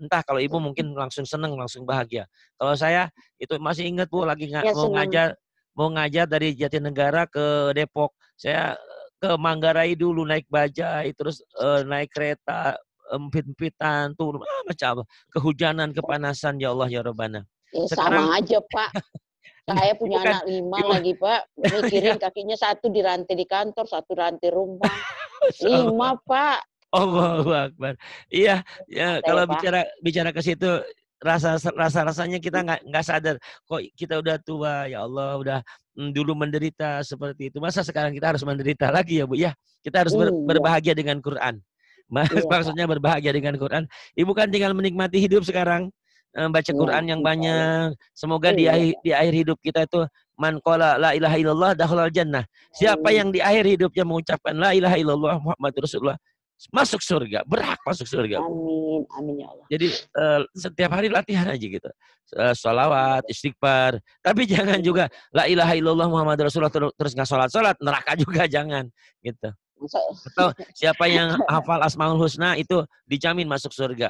entah kalau ibu mungkin langsung seneng langsung bahagia kalau saya itu masih ingat bu lagi ya, mau ngajar mau ngajar dari Jatinegara ke Depok saya eh, ke Manggarai dulu naik bajai terus uh, naik kereta eh, empit-empitan turun ah, macam kehujanan iya. kepanasan ya Allah ya Robbana ya, sama aja pak (laughs) saya punya bukan, anak lima bukan. lagi pak mikirin (laughs) iya. kakinya satu di rantai di kantor satu rantai rumah (laughs) lima pak Allahu Akbar. Iya, ya, kalau bicara bicara ke situ rasa rasa rasanya kita nggak nggak sadar kok kita udah tua ya Allah udah mm, dulu menderita seperti itu masa sekarang kita harus menderita lagi ya bu ya kita harus ber, iya. berbahagia dengan Quran iya, (laughs) maksudnya berbahagia dengan Quran ibu kan tinggal menikmati hidup sekarang eh, baca iya, Quran yang banyak semoga di akhir di akhir hidup kita itu mankola qala la ilaha illallah dakhala jannah siapa yang di akhir hidupnya mengucapkan la ilaha illallah Muhammad Rasulullah masuk surga, berhak masuk surga. Amin, amin ya Allah. Jadi uh, setiap hari latihan aja gitu. Uh, eh, salawat, istighfar. Tapi (laughs) jangan juga la ilaha illallah Muhammad Rasulullah terus nggak sholat sholat neraka juga (laughs) jangan gitu. Atau siapa yang (laughs) hafal asmaul husna itu dijamin masuk surga,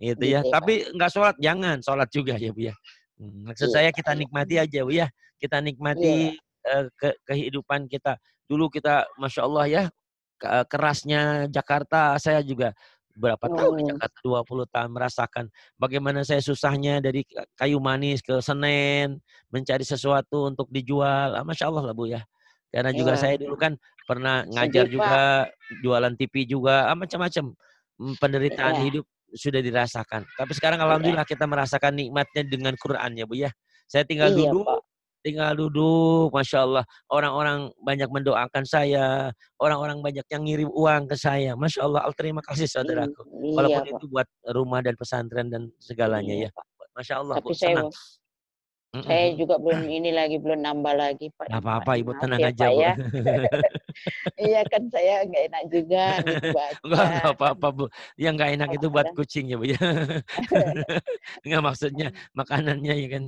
gitu ya. Iya, iya. Tapi nggak sholat jangan sholat juga ya bu ya. Hmm, maksud iya, saya kita nikmati aja bu ya. Kita nikmati uh, ke kehidupan kita. Dulu kita masya Allah ya Eh, kerasnya Jakarta saya juga berapa oh. tahun di oh. Jakarta 20 tahun merasakan bagaimana saya susahnya dari kayu manis ke Senen mencari sesuatu untuk dijual ah, Masya Allah lah Bu ya karena yeah. juga iya. saya dulu kan pernah ngajar juga jualan TV juga ah, macam-macam mm, penderitaan yeah. hidup sudah dirasakan tapi sekarang iya. Alhamdulillah yeah. kita merasakan nikmatnya dengan Quran ya Bu ya saya tinggal iya, duduk tinggal duduk, masya Allah. Orang-orang banyak mendoakan saya, orang-orang banyak yang ngirim uang ke saya, masya Allah. Al terima kasih hmm, saudaraku. Iya, Walaupun iya, itu buat rumah dan pesantren dan segalanya iya, ya. Masya Allah, Tapi Bu, saya senang. Mm-mm. Saya juga belum ini lagi, belum nambah lagi, Pak. apa-apa, Ibu ya, tenang aja, Ya. (laughs) iya kan saya nggak enak juga gitu Enggak, (laughs) enggak apa-apa, Bu. Yang nggak enak itu buat kucing ya, Bu ya. enggak (laughs) maksudnya iya. makanannya ya kan.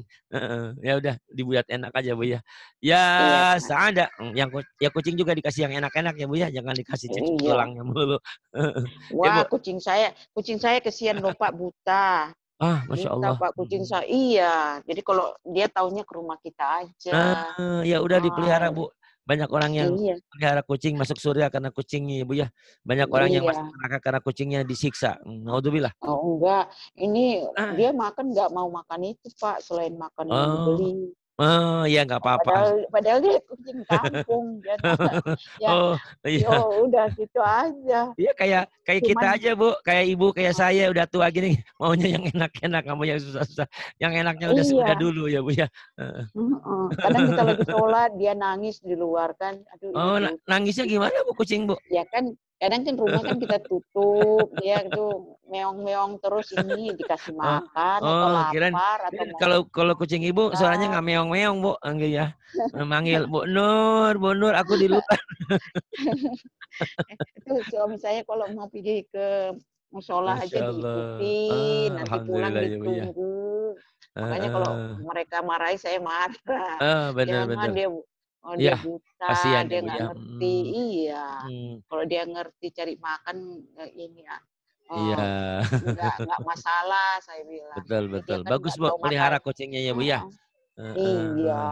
ya udah dibuat enak aja, Bu ya. Ya, iya, seada mm, yang ya kucing juga dikasih yang enak-enak ya, Bu ya. Jangan dikasih cuci iya. mulu. Ya, Wah, ya, kucing saya, kucing saya kesian lupa buta. Ah, masya Allah. Pak kucing hmm. saya, iya. Jadi kalau dia tahunya ke rumah kita aja. Nah, ya udah dipelihara bu. Banyak orang yang iya. pelihara kucing masuk surga karena kucingnya, ibu ya, ya. Banyak orang iya. yang masuk neraka karena kucingnya disiksa. Hmm, naudzubillah. Oh enggak, ini ah. dia makan nggak mau makan itu pak. Selain makan oh. yang dibeli. Oh ya nggak apa-apa. Padahal, padahal dia kucing kampung ya. Kan? (laughs) ya oh iya. Yo, udah gitu aja. Iya kayak kayak Cuman, kita aja bu, kayak ibu kayak iya. saya udah tua gini (laughs) maunya yang enak-enak, kamu yang susah-susah, yang enaknya udah iya. sudah dulu ya bu ya. Kadang kita lagi sholat dia nangis di luar kan. Aduh, oh ibu. nangisnya gimana bu kucing bu? Ya kan kadang kan rumah kan kita tutup ya itu meong-meong terus ini dikasih oh, makan oh, atau lapar kirain, atau kalau kalau kucing ibu nah. Iya. suaranya nggak meong-meong bu manggil ya eh, manggil bu nur bu nur aku di luar (laughs) itu suami saya kalau mau pergi ke musola aja diikutin nanti pulang ya, ya. ditunggu ya. Makanya kalau eh, eh. mereka marah saya marah. Uh, benar, Jangan benar. dia Oh, iya, dia ya, buta, kasihan, dia ya, nggak iya, ngerti, hmm. iya. Hmm. Kalau dia ngerti cari makan eh, ini ya. Oh, iya. Enggak, (laughs) masalah saya bilang. Betul, betul. Kan Bagus Bu pelihara kucingnya ya, Bu ya. iya.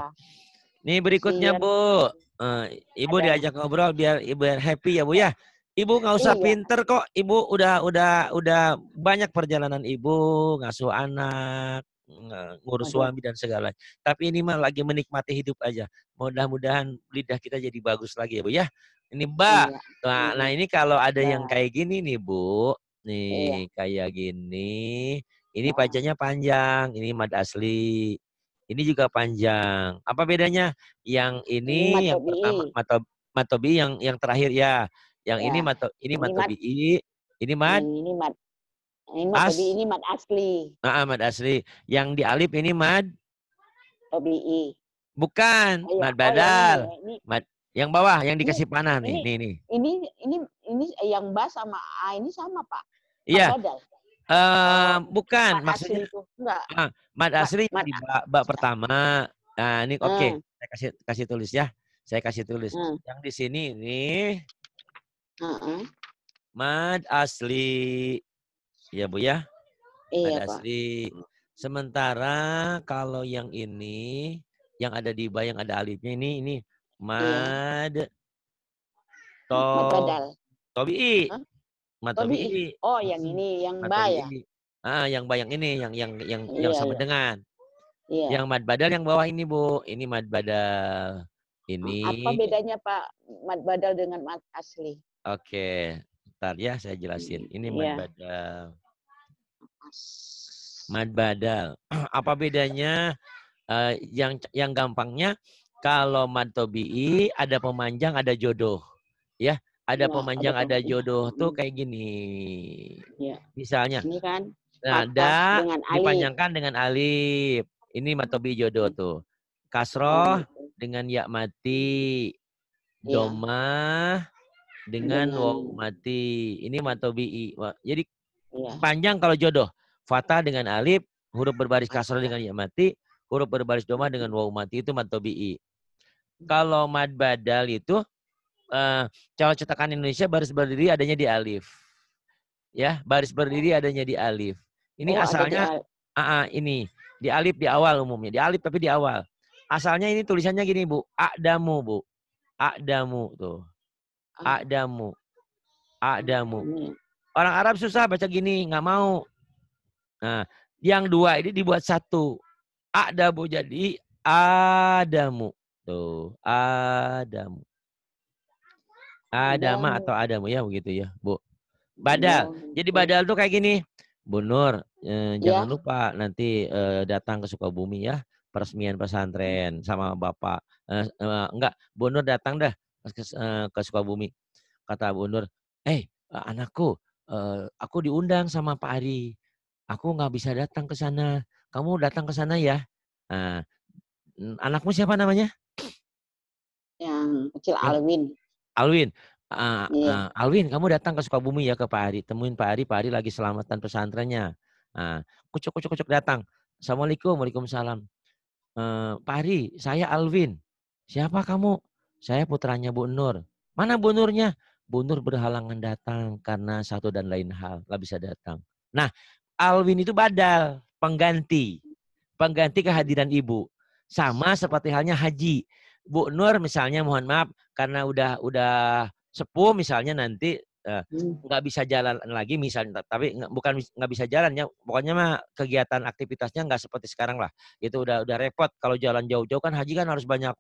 Nih berikutnya, Bu. Eh, ibu Ada. diajak ngobrol biar Ibu happy ya, Bu ya. Ibu nggak usah iya. pinter kok. Ibu udah udah udah banyak perjalanan ibu ngasuh anak ngurus suami dan segala. Tapi ini mah lagi menikmati hidup aja. Mudah-mudahan lidah kita jadi bagus lagi ya, Bu ya. Ini Mbak. Iya. Nah, nah ini kalau ada iya. yang kayak gini nih, Bu. Nih, iya. kayak gini. Ini iya. panjang, ini mad asli. Ini juga panjang. Apa bedanya? Yang ini, ini yang pertama mato, matobi yang yang terakhir ya. Yang ya. ini iya. mato ini, ini matobi. Mat, ini mad ini mad ini mad As ini mad asli. Ah, mad asli. Yang di alif ini mad Tobi'i. Bukan, oh, Ayo, iya. mad oh, iya, iya, badal. Oh, ini, ini. Mad yang bawah yang dikasih ini, panah nih, ini, nih, ini. Ini ini ini yang bas sama a ini sama, Pak. Iya. Uh, bukan mad maksudnya itu. enggak. Ah, mad asli mad, di bab ba pertama. Nah, ini hmm. oke. Okay. Saya kasih kasih tulis ya. Saya kasih tulis. Hmm. Yang di sini ini. Uh Mad asli. Iya Bu ya. Iya Pak. Asli. Sementara kalau yang ini yang ada di bayang ada alifnya ini ini iya. mad iya. to tobi Tobi i. oh yang ini yang bayang ya? ah yang bayang ini yang yang yang iya, yang sama iya. dengan iya. yang mad badal yang bawah ini bu ini mad badal ini apa bedanya pak mad badal dengan mad asli oke okay. ntar ya saya jelasin hmm, ini mad iya. badal Mad badal. (clears throat) Apa bedanya uh, yang yang gampangnya kalau mad tobi'i ada pemanjang, ada jodoh. Ya, ada ya, pemanjang, ada, ada jodoh tuh hmm. kayak gini. Ya. Misalnya. Ini kan Nah, ada dipanjangkan dengan alif. Ini matobi jodoh hmm. tuh. Kasroh oh, gitu. dengan ya mati. Iya. Domah dengan, dengan wong mati. Ini matobi. Jadi Iya. Panjang kalau jodoh. Fatah dengan alif, huruf berbaris kasar dengan ya mati, huruf berbaris doma dengan waw mati itu i hmm. Kalau mad badal itu uh, cara cetakan Indonesia baris berdiri adanya di alif. Ya, baris berdiri oh. adanya di alif. Ini oh, asalnya uh, uh, ini di alif di awal umumnya, di alif tapi di awal. Asalnya ini tulisannya gini, Bu. Akdamu, Bu. Akdamu tuh. Akdamu. Ah. Akdamu. Orang Arab susah baca gini, nggak mau. Nah, yang dua ini dibuat satu. Ada bu, jadi Adamu. Tuh, Adamu. Adama iya. atau Adamu ya begitu ya, Bu. Iya, badal. Jadi badal tuh kayak gini. Bu Nur, eh, iya. jangan ya. lupa nanti eh, datang ke Sukabumi ya, peresmian pesantren sama Bapak. Eh, eh, enggak, Bu Nur datang dah eh, ke, eh, ke Sukabumi. Kata Bu Nur, "Eh, eh anakku, Eh, aku diundang sama Pak Ari. Aku nggak bisa datang ke sana. Kamu datang ke sana ya. Uh, anakmu siapa namanya? Yang kecil Alwin. Alwin. Uh, yeah. uh, iya. ah, Alwin, kamu datang ke Sukabumi ya ke Pak Ari. Temuin Pak Ari. Pak Ari lagi selamatan pesantrennya. Nah, kucuk kucuk kucuk datang. Assalamualaikum, waalaikumsalam. Uh, Pak Ari, saya Alwin. Siapa kamu? Saya putranya Bu Nur. Mana Bu Nurnya? Bu Nur berhalangan datang karena satu dan lain hal, nggak bisa datang. Nah, Alwin itu badal, pengganti. Pengganti kehadiran ibu. Sama seperti halnya haji. Bu Nur misalnya mohon maaf karena udah udah sepuh misalnya nanti eh, hmm. nggak uh, bisa jalan lagi misalnya tapi bukan nggak bisa jalan ya pokoknya mah kegiatan aktivitasnya nggak seperti sekarang lah itu udah udah repot kalau jalan jauh-jauh kan haji kan harus banyak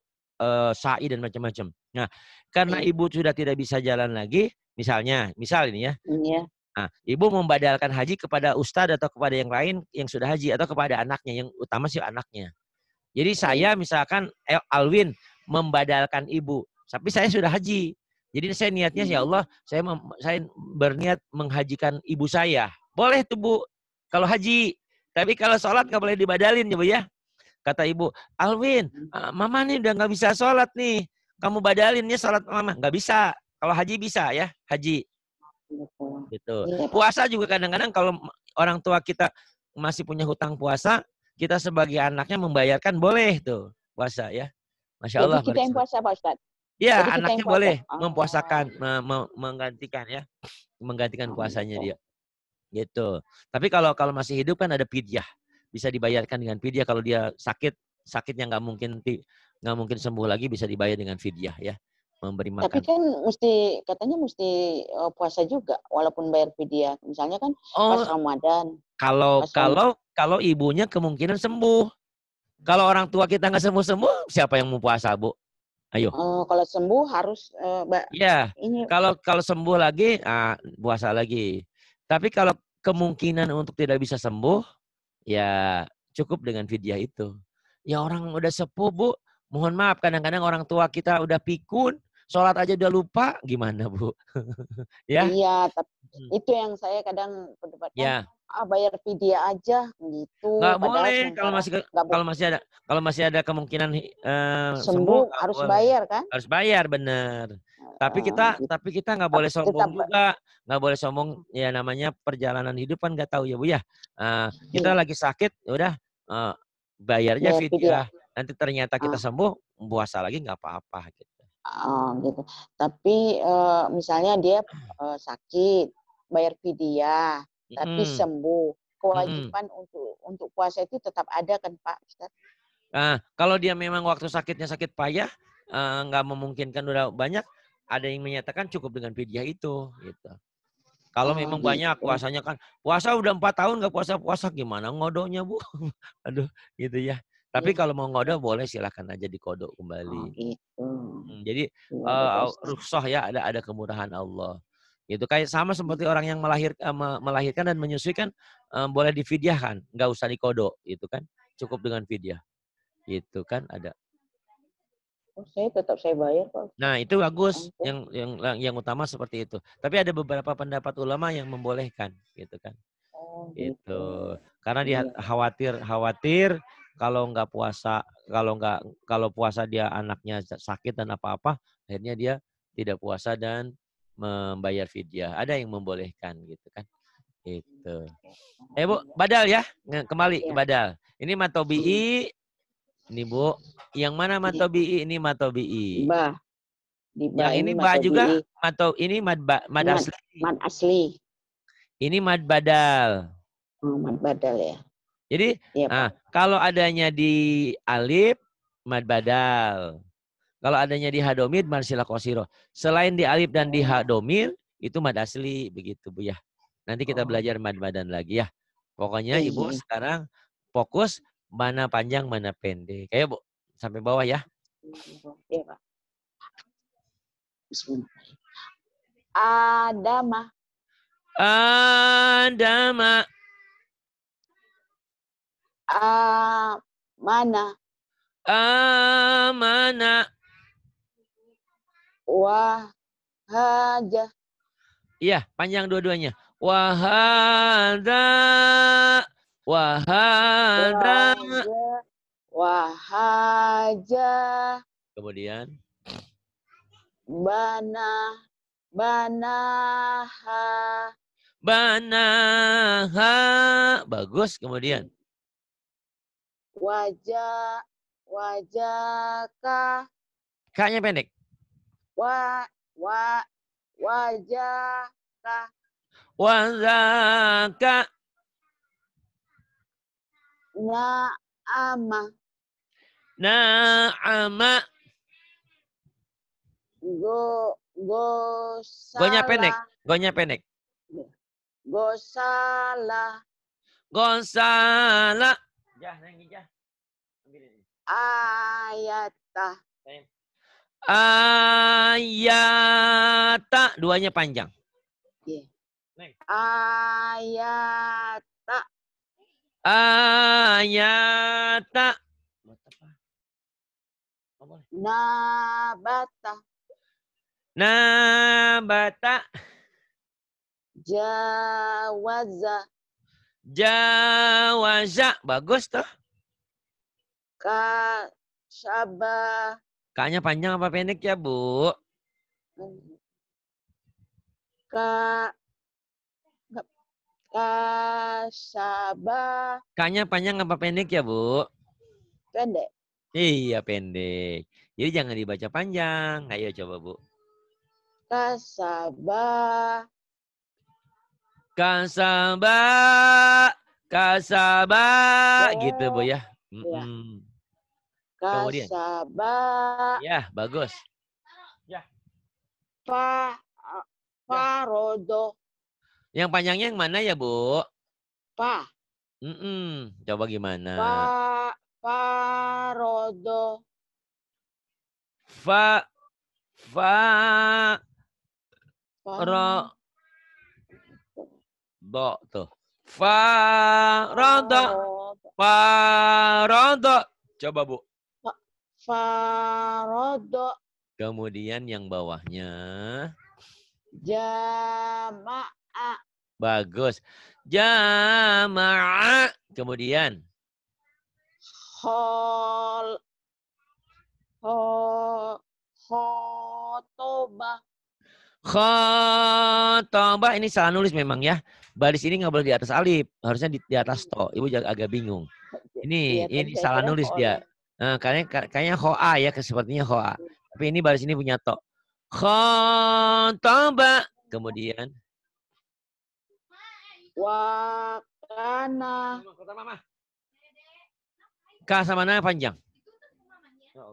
uh, sa'i dan macam-macam. Nah, karena iya. ibu sudah tidak bisa jalan lagi, misalnya, misal ini ya. Iya. Nah, ibu membadalkan haji kepada ustadz atau kepada yang lain yang sudah haji atau kepada anaknya yang utama sih anaknya. Jadi saya iya. misalkan Alwin membadalkan ibu, tapi saya sudah haji. Jadi saya niatnya ya hmm. Allah, saya mem, saya berniat menghajikan ibu saya. Boleh tuh Bu kalau haji, tapi kalau sholat nggak boleh dibadalin ya Bu ya. Kata ibu, Alwin, hmm. eh, mama nih udah nggak bisa sholat nih. Kamu badalinnya sholat mama. Nggak bisa. Kalau haji bisa ya, haji. Gitu. Iya, puasa juga kadang-kadang kalau orang tua kita masih punya hutang puasa, kita sebagai anaknya membayarkan boleh tuh puasa ya. Masya Allah. Iya, Jadi kita yang puasa Pak Ustaz? Iya, anaknya boleh oh. mempuasakan, me menggantikan ya. Menggantikan oh, puasanya gitu. dia. Gitu. Tapi kalau kalau masih hidup kan ada pidyah bisa dibayarkan dengan fidyah kalau dia sakit sakitnya nggak mungkin nggak mungkin sembuh lagi bisa dibayar dengan fidyah ya memberi makan. Tapi kan mesti katanya mesti eh, puasa juga walaupun bayar fidyah. Misalnya kan oh, pas Ramadan. Kalau pas kalau Ramadan. kalau ibunya kemungkinan sembuh. Kalau orang tua kita nggak sembuh-sembuh, siapa yang mau puasa, Bu? Ayo. Uh, kalau sembuh harus uh, Iya. Ini kalau kalau sembuh lagi, ah, puasa lagi. Tapi kalau kemungkinan untuk tidak bisa sembuh, ya cukup dengan video itu. Ya orang udah sepuh bu, mohon maaf kadang-kadang orang tua kita udah pikun, sholat aja udah lupa, gimana bu? (laughs) ya. Iya, tapi hmm. itu yang saya kadang berdebat. Ya. Ah bayar video aja gitu. Gak boleh kalau masih kalau masih ada kalau masih ada kemungkinan uh, sembuh, sembuh harus bayar kan? Harus bayar bener. Tapi oh, kita gitu. tapi kita nggak boleh sombong kita, juga, nggak boleh sombong ya namanya perjalanan hidup kan nggak tahu ya bu ya. Uh, kita hmm. lagi sakit, ya udah uh, bayarnya ya, Nanti ternyata kita uh, sembuh, puasa lagi nggak apa-apa gitu. uh, gitu. Tapi uh, misalnya dia uh, sakit, bayar fidyah, hmm. tapi sembuh. Kewajiban hmm. untuk untuk puasa itu tetap ada kan Pak Ustaz? Uh, ah, kalau dia memang waktu sakitnya sakit payah, nggak uh, memungkinkan udah banyak, ada yang menyatakan cukup dengan vidya itu gitu. Kalau oh, memang gitu. banyak puasanya kan puasa udah empat tahun nggak puasa puasa gimana ngodonya bu? (laughs) Aduh gitu ya. Tapi iya. kalau mau ngodok boleh silahkan aja dikodok kembali. Oh, gitu. Hmm, jadi yeah, uh, rukshoh ya ada ada kemurahan Allah. Itu kayak sama seperti orang yang melahir, eh, melahirkan dan menyusui kan uh, boleh difidyahkan, nggak usah dikodok itu kan cukup dengan fidyah. Itu kan ada. Oh, saya tetap saya bayar kok. Nah itu bagus yang yang yang utama seperti itu. Tapi ada beberapa pendapat ulama yang membolehkan gitu kan. Oh, gitu. gitu. Karena dia iya. khawatir khawatir kalau nggak puasa kalau nggak kalau puasa dia anaknya sakit dan apa apa akhirnya dia tidak puasa dan membayar fidyah. Ada yang membolehkan gitu kan. Itu. Eh Bu, badal ya. Kembali ke iya. badal. Ini matobi'i hmm. Ini Bu, yang mana matobi ini matobi, Ba. Ya, ini ba juga atau ini mad mad, mad asli. Mad asli. Ini mad badal. Oh, mad badal ya. Jadi, ya, nah, kalau adanya di alif mad badal. Kalau adanya di hadomir mad kosiro. Selain di alif dan di oh. hadomir itu mad asli begitu Bu ya. Nanti kita oh. belajar mad badan lagi ya. Pokoknya iya, Ibu iya. sekarang fokus mana panjang, mana pendek. Kayaknya Bu, sampai bawah ya. Iya, Pak. Bismillah. Adama. Adama. Amana. Amana. Wahaja. Iya, panjang dua-duanya. Wahada Wahada. Wahaja. Kemudian. Bana. Banaha. Banaha. Bagus. Kemudian. Wajah. Wajaka. Kaknya pendek. Wa. Wa. Wajaka. Wajaka. Na'ama. Na'ama. Go go gosala. Gonya pendek. Gonya pendek. Go salah. Jah, nanti jah. Ayata. Ayata. Duanya panjang. Iya. ayat ayata nabata nabata jawaza jawaza bagus tuh sabah kaknya panjang apa pendek ya bu ka Kasaba. Kanya panjang apa pendek ya, Bu? Pendek. Iya, pendek. Jadi jangan dibaca panjang. Ayo coba, Bu. Kasaba. Kasaba. Kasaba. Ya. Gitu, Bu, ya. Mm -mm. Ya. Ya, bagus. Ya. Pa. Rodo. Yang panjangnya yang mana ya, Bu? Pa. Mm -mm. Coba gimana? Pa, pa, rodo. Fa, fa, pa. ro, do, tuh. Fa, rodo. Fa, rodo. Coba, Bu. Fa, rodo. Kemudian yang bawahnya. Jamak A. Bagus. Jama'a. Kemudian. Hol. Ho. Khotobah. Khotobah. Ini salah nulis memang ya. Baris ini nggak boleh di atas alif. Harusnya di, di atas to. Ibu agak bingung. Ini ya, ini salah nulis dia. Nah, kayaknya, kayaknya hoa ya. Sepertinya hoa. Tapi ini baris ini punya to. Khotoba. Kemudian. Wakana, kana. Ka sama nanya panjang.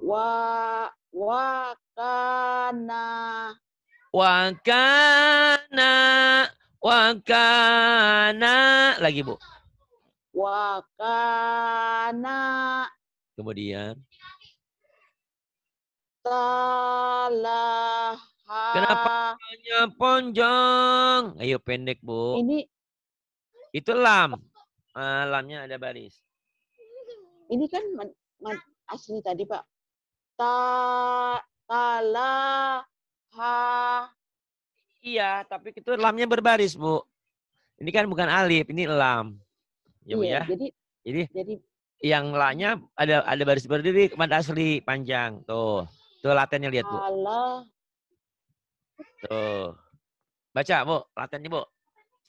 Wa wakana, wakana Wakana. Lagi Bu. Wakana, Kemudian. Salah. Kenapa hanya panjang? Ayo pendek, Bu. Ini itu lam. Uh, lamnya ada baris. Ini kan asli tadi, Pak. Ta, tala, ha. Iya, tapi itu lamnya berbaris, Bu. Ini kan bukan alif, ini lam. Ya, iya, ya. Jadi, jadi, jadi yang lanya ada ada baris berdiri mad asli panjang tuh tuh latennya lihat bu tuh baca bu latennya bu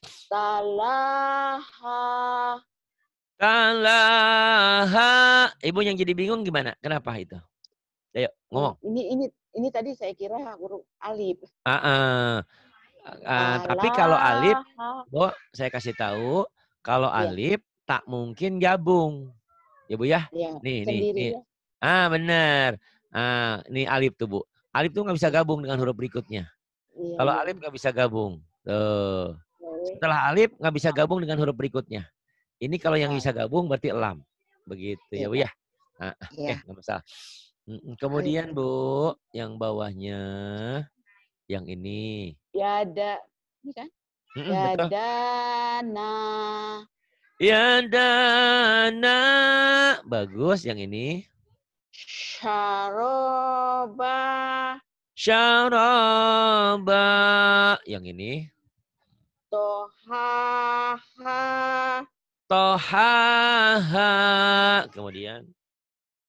Talaha. Talaha. Ibu yang jadi bingung gimana? Kenapa itu? Ayo ngomong. Ini ini ini tadi saya kira huruf alif. Uh -uh. Uh, tapi kalau alif, Bu, saya kasih tahu kalau ya. alif tak mungkin gabung. Ya, Bu ya? ya nih, nih, nih. Ya. Ah, benar. Ah, nih alif tuh, Bu. Alif tuh nggak bisa gabung dengan huruf berikutnya. Ya. Kalau alif nggak bisa gabung. Tuh. Setelah alif nggak bisa gabung dengan huruf berikutnya. Ini kalau yang bisa gabung berarti lam Begitu ya, Bu iya. ya. Nah, nggak masalah. Kemudian iya. Bu, yang bawahnya yang ini. Ya ada, ini kan? Ya dana. Ya dana. Bagus yang ini. Syaroba. Syaroba. Yang ini. Tohaha. Tohaha. Kemudian.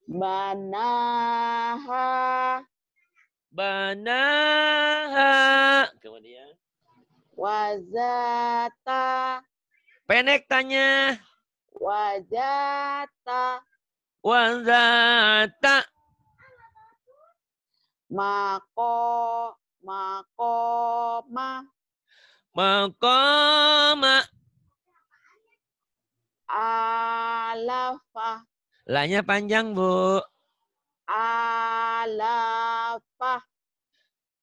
Banaha. Banaha. Kemudian. Wazata. Pendek tanya. Wazata. Wazata. Mako. Mako. Ma. Makoma. Alafah. Lanya panjang, Bu. Alafah.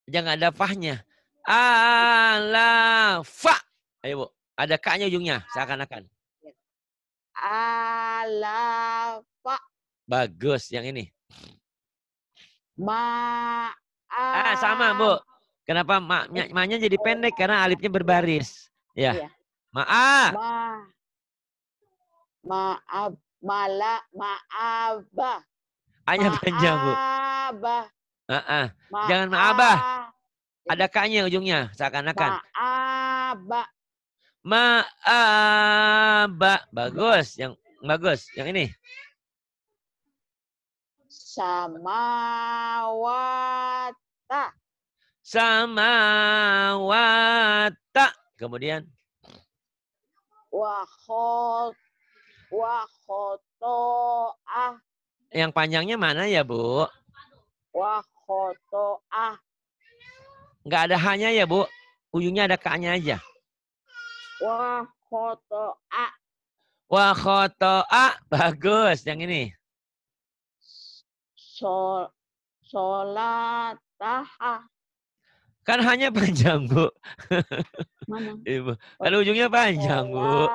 Jangan ada fahnya. Alafah. Ayo, Bu. Ada kaknya ujungnya, seakan-akan. Alafah. Bagus, yang ini. Ma. Ah, sama, Bu. Kenapa maknya iya. maknya jadi pendek karena alifnya berbaris. Ya. Iya. Ma'a. Ma. Maaf, mala, maabah. Hanya panjang, Bu. Maabah. Uh-uh. Ma Jangan maabah. Ada kanya ujungnya seakan-akan. Maabah. Maabah. Bagus, yang bagus. Yang ini. Samawata samawata. Kemudian wahot wahotoah. Yang panjangnya mana ya, Bu? Wahotoah. Enggak ada hanya ya, Bu. Ujungnya ada ka aja. Wahotoah. Wahotoah. Bagus. Yang ini. Sol, solatah. Kan hanya panjang, Bu. Mana? (laughs) Ibu. Kan oh, ujungnya panjang, Bu.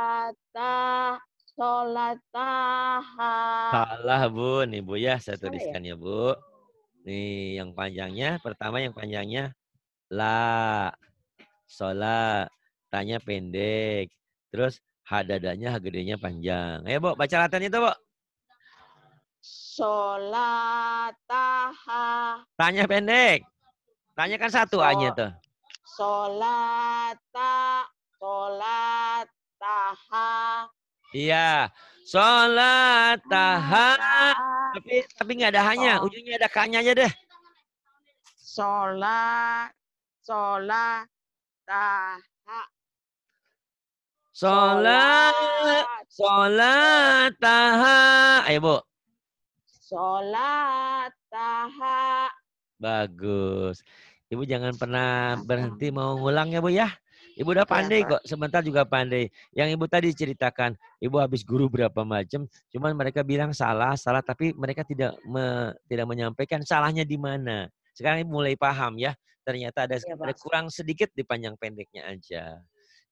solataha. Salah, Bu. Nih, Bu ya. Saya ya? tuliskan ya, Bu. Nih, yang panjangnya. Pertama yang panjangnya. La. Sola. Tanya pendek. Terus hadadanya, gedenya panjang. Ayo, Bu. Baca latihan itu, Bu. Solataha. Tanya pendek. Tanya kan satu so, A-nya tuh. Solata, solataha. Iya, solataha. Tapi tapi nggak ada hanya, oh. ujungnya ada kanya aja deh. Solat, solataha. Solat, solataha. Ayo bu. Solataha Bagus. Ibu jangan pernah berhenti iya. mau ngulang ya, Bu ya. Ibu udah iya, pandai kok, sebentar juga pandai. Yang ibu tadi ceritakan, ibu habis guru berapa macam, cuman mereka bilang salah, salah, tapi mereka tidak me, tidak menyampaikan salahnya di mana. Sekarang ibu mulai paham ya, ternyata ada, ya, ada kurang sedikit di panjang pendeknya aja.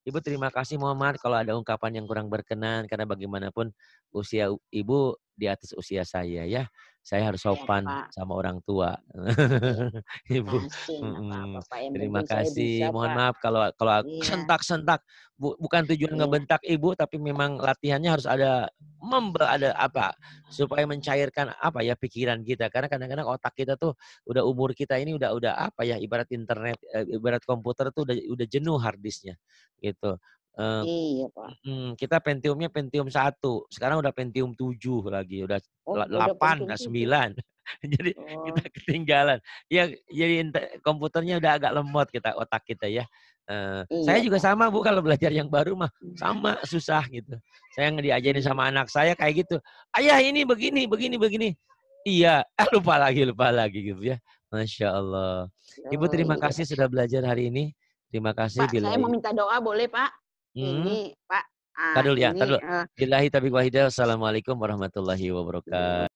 Ibu terima kasih Muhammad kalau ada ungkapan yang kurang berkenan karena bagaimanapun usia ibu di atas usia saya ya saya harus iya, sopan ya, sama orang tua. Iya, (laughs) ibu. Terima kasih. Mohon maaf kalau kalau iya. sentak-sentak Bu, bukan tujuan iya. ngebentak Ibu tapi memang latihannya harus ada membel ada apa supaya mencairkan apa ya pikiran kita karena kadang-kadang otak kita tuh udah umur kita ini udah udah apa ya ibarat internet eh, ibarat komputer tuh udah udah jenuh harddisknya gitu iya, Pak. Hmm, kita Pentiumnya Pentium 1. Sekarang udah Pentium 7 lagi, udah oh, 8, udah, 9. (laughs) jadi oh. kita ketinggalan. Ya jadi ya, komputernya udah agak lemot kita otak kita ya. Uh, iya, saya juga Pak. sama Bu kalau belajar yang baru mah sama (laughs) susah gitu. Saya ngediajarin sama anak saya kayak gitu. Ayah ini begini, begini, begini. Iya, eh, (laughs) lupa lagi, lupa lagi gitu ya. Masya Allah. Ibu oh, terima iya. kasih sudah belajar hari ini. Terima kasih. Pak, bila saya mau minta doa boleh Pak? Hmm. Ini Pak, ah, Tadul ya, tadul. Uh, eh, Assalamualaikum warahmatullahi wabarakatuh.